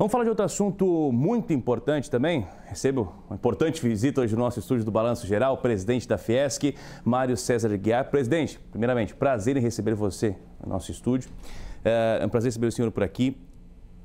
Vamos falar de outro assunto muito importante também. Recebo uma importante visita hoje no nosso estúdio do Balanço Geral, o presidente da Fiesc, Mário César Guiar. Presidente, primeiramente, prazer em receber você no nosso estúdio. É, é um prazer receber o senhor por aqui.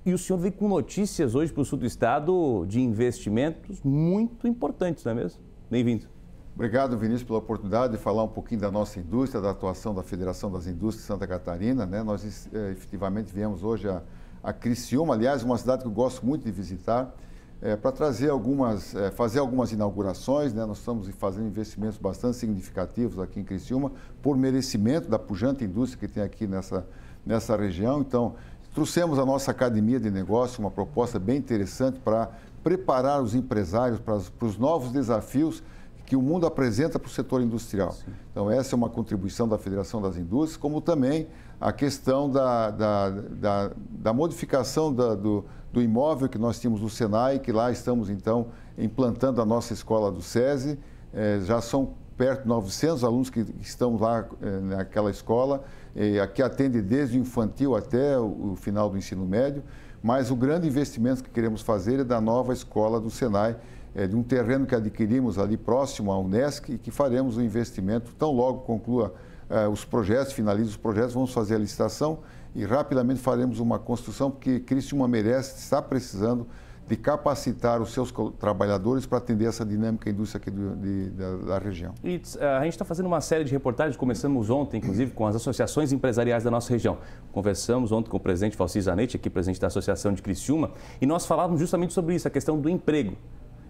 E o senhor veio com notícias hoje para o sul do estado de investimentos muito importantes, não é mesmo? Bem-vindo. Obrigado, Vinícius, pela oportunidade de falar um pouquinho da nossa indústria, da atuação da Federação das Indústrias de Santa Catarina. Né? Nós eh, efetivamente viemos hoje a a Criciúma, aliás, uma cidade que eu gosto muito de visitar, é, para trazer algumas, é, fazer algumas inaugurações. Né? Nós estamos fazendo investimentos bastante significativos aqui em Criciúma, por merecimento da pujante indústria que tem aqui nessa, nessa região. Então, trouxemos a nossa academia de negócio, uma proposta bem interessante para preparar os empresários para os novos desafios que o mundo apresenta para o setor industrial. Sim. Então, essa é uma contribuição da Federação das Indústrias, como também a questão da, da, da, da modificação da, do, do imóvel que nós tínhamos no Senai, que lá estamos, então, implantando a nossa escola do SESI. É, já são perto de 900 alunos que estão lá é, naquela escola, é, que atende desde o infantil até o, o final do ensino médio. Mas o grande investimento que queremos fazer é da nova escola do Senai, é, de um terreno que adquirimos ali próximo à Unesc e que faremos o um investimento tão logo conclua é, os projetos, finalize os projetos, vamos fazer a licitação e rapidamente faremos uma construção, porque Criciúma merece, está precisando de capacitar os seus trabalhadores para atender essa dinâmica indústria aqui do, de, da, da, região. E é, a gente está fazendo uma série de reportagens, começamos ontem, inclusive, com as associações empresariais da nossa região. Conversamos ontem com o presidente Falci Zanetti, aqui presidente da Associação de Criciúma, e nós falávamos justamente sobre isso, a questão do emprego.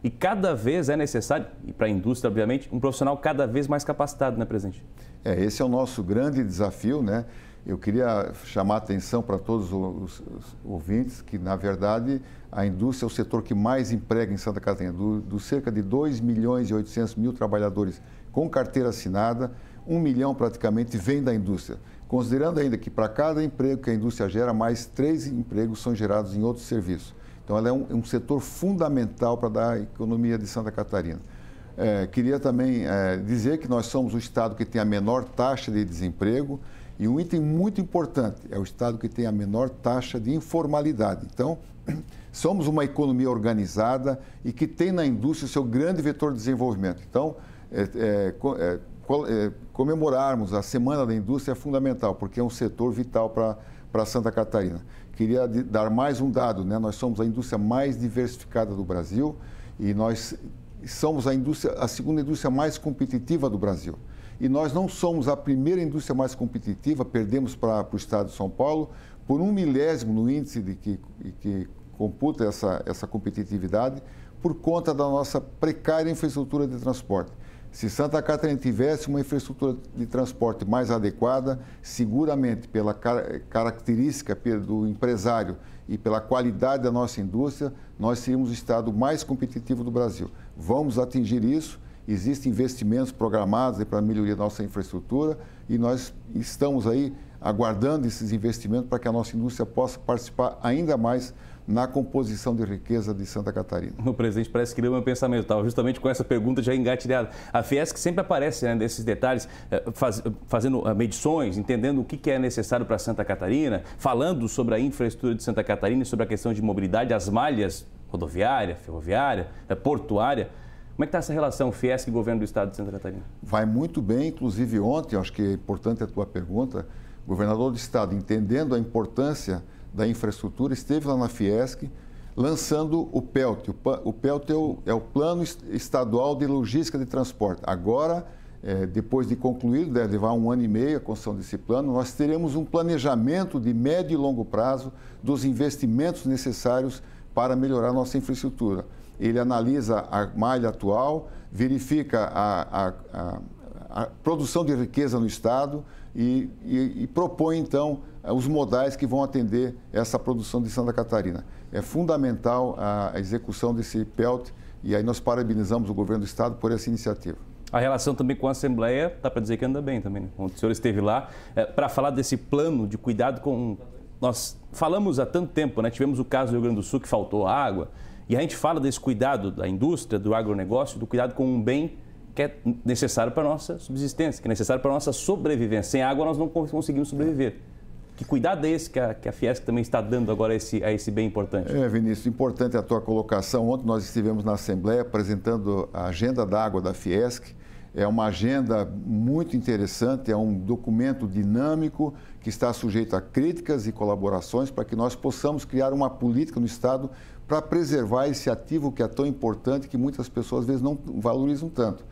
E cada vez é necessário, e para a indústria, obviamente, um profissional cada vez mais capacitado, né, presidente? É, esse é o nosso grande desafio, né? Eu queria chamar a atenção para todos os, ouvintes que, na verdade, a indústria é o setor que mais emprega em Santa Catarina. do cerca de 2 milhões e 800 mil trabalhadores com carteira assinada, 1 milhão praticamente vem da indústria. Considerando ainda que para cada emprego que a indústria gera, mais três empregos são gerados em outros serviços. Então, ela é um, é um setor fundamental para dar a economia de Santa Catarina. É, queria também é, dizer que nós somos o estado que tem a menor taxa de desemprego e um item muito importante é o estado que tem a menor taxa de informalidade. Então, somos uma economia organizada e que tem na indústria o seu grande vetor de desenvolvimento. Então, é, é, é eh, comemorarmos a Semana da Indústria é fundamental, porque é um setor vital para Santa Catarina. Queria dar mais um dado, né? nós somos a indústria mais diversificada do Brasil e nós somos a, indústria, a segunda indústria mais competitiva do Brasil. E nós não somos a primeira indústria mais competitiva, perdemos para o Estado de São Paulo por um milésimo no índice de que, que computa essa, essa competitividade, por conta da nossa precária infraestrutura de transporte. Se Santa Catarina tivesse uma infraestrutura de transporte mais adequada, seguramente pela car característica do empresário e pela qualidade da nossa indústria, nós seríamos o estado mais competitivo do Brasil. Vamos atingir isso. Existem investimentos programados para a melhoria da nossa infraestrutura e nós estamos aí aguardando esses investimentos para que a nossa indústria possa participar ainda mais na composição de riqueza de Santa Catarina. O presidente parece que deu meu pensamento, estava justamente com essa pergunta já engatilhada. A Fiesc sempre aparece né, nesses detalhes, eh, faz, fazendo eh, medições, entendendo o que é necessário para Santa Catarina, falando sobre a infraestrutura de Santa Catarina e sobre a questão de mobilidade, as malhas rodoviária, ferroviária, eh, portuária. Como é que está essa relação Fiesc e governo do estado de Santa Catarina? Vai muito bem, inclusive ontem, acho que é importante a tua pergunta, governador do estado, entendendo a importância da Infraestrutura, esteve lá na Fiesc, lançando o PELT. O PELT é o, é o Plano Estadual de Logística de Transporte. Agora, é, depois de concluído, deve levar um ano e meio a construção desse plano, nós teremos um planejamento de médio e longo prazo dos investimentos necessários para melhorar nossa infraestrutura. Ele analisa a malha atual, verifica a, a, a, a produção de riqueza no Estado, e, e, e propõe, então, eh, os modais que vão atender essa produção de Santa Catarina. É fundamental a execução desse PELT e aí nós parabenizamos o governo do Estado por essa iniciativa. A relação também com a Assembleia, dá para dizer que anda bem também, né? O senhor esteve lá é, eh, para falar desse plano de cuidado com... Nós falamos há tanto tempo, né? Tivemos o caso do Rio Grande do Sul que faltou água, e a gente fala desse cuidado da indústria, do agronegócio, do cuidado com um bem que é necessário para a nossa subsistência, que é necessário para a nossa sobrevivência. Sem água nós não conseguimos sobreviver. Que cuidado é esse que a, que a Fiesc também está dando agora a esse, a esse bem importante? É, Vinícius, importante a tua colocação. Ontem nós estivemos na Assembleia apresentando a Agenda da Água da Fiesc. É uma agenda muito interessante, é um documento dinâmico que está sujeito a críticas e colaborações para que nós possamos criar uma política no Estado para preservar esse ativo que é tão importante que muitas pessoas às vezes não valorizam tanto.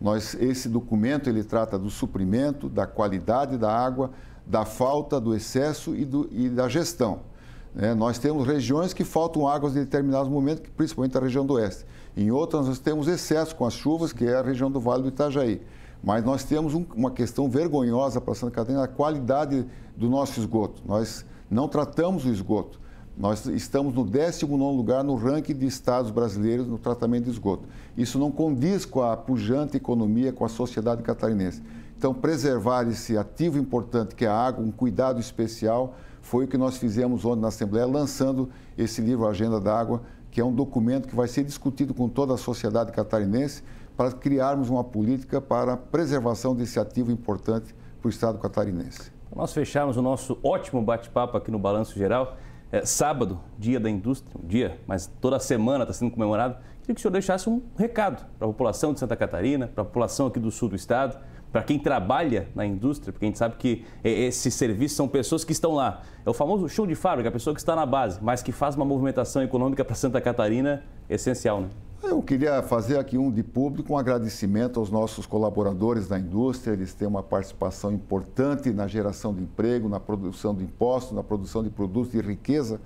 Nós, esse documento ele trata do suprimento, da qualidade da água, da falta, do excesso e, do, e da gestão. Né? nós temos regiões que faltam águas em determinados momentos, principalmente a região do oeste. Em outras, nós temos excesso com as chuvas, que é a região do Vale do Itajaí. Mas nós temos um, uma questão vergonhosa para Santa Catarina, a qualidade do nosso esgoto. Nós não tratamos o esgoto. Nós estamos no 19 lugar no ranking de estados brasileiros no tratamento de esgoto. Isso não condiz com a pujante economia, com a sociedade catarinense. Então, preservar esse ativo importante que é a água, um cuidado especial, foi o que nós fizemos ontem na Assembleia, lançando esse livro Agenda da Água, que é um documento que vai ser discutido com toda a sociedade catarinense para criarmos uma política para a preservação desse ativo importante para o Estado catarinense. Nós fechamos o nosso ótimo bate-papo aqui no Balanço Geral. É, sábado, dia da indústria, um dia, mas toda semana está sendo comemorado. Queria que o senhor deixasse um recado para a população de Santa Catarina, para a população aqui do sul do estado, para quem trabalha na indústria, porque a gente sabe que é, esses serviços são pessoas que estão lá. É o famoso show de fábrica, a pessoa que está na base, mas que faz uma movimentação econômica para Santa Catarina é essencial, né? Eu queria fazer aqui um de público, um agradecimento aos nossos colaboradores da indústria. Eles têm uma participação importante na geração de emprego, na produção de impostos, na produção de produtos de riqueza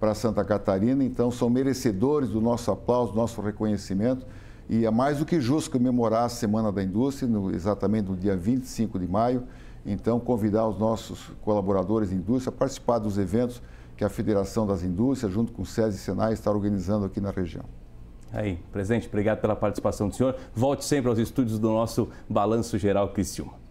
para Santa Catarina. Então, são merecedores do nosso aplauso, do nosso reconhecimento. E é mais do que justo comemorar a Semana da Indústria, no, exatamente no dia 25 de maio. Então, convidar os nossos colaboradores de indústria a participar dos eventos que a Federação das Indústrias, junto com o SESI e Senai, está organizando aqui na região. Aí, presidente, obrigado pela participação do senhor. Volte sempre aos estúdios do nosso Balanço Geral Criciúma.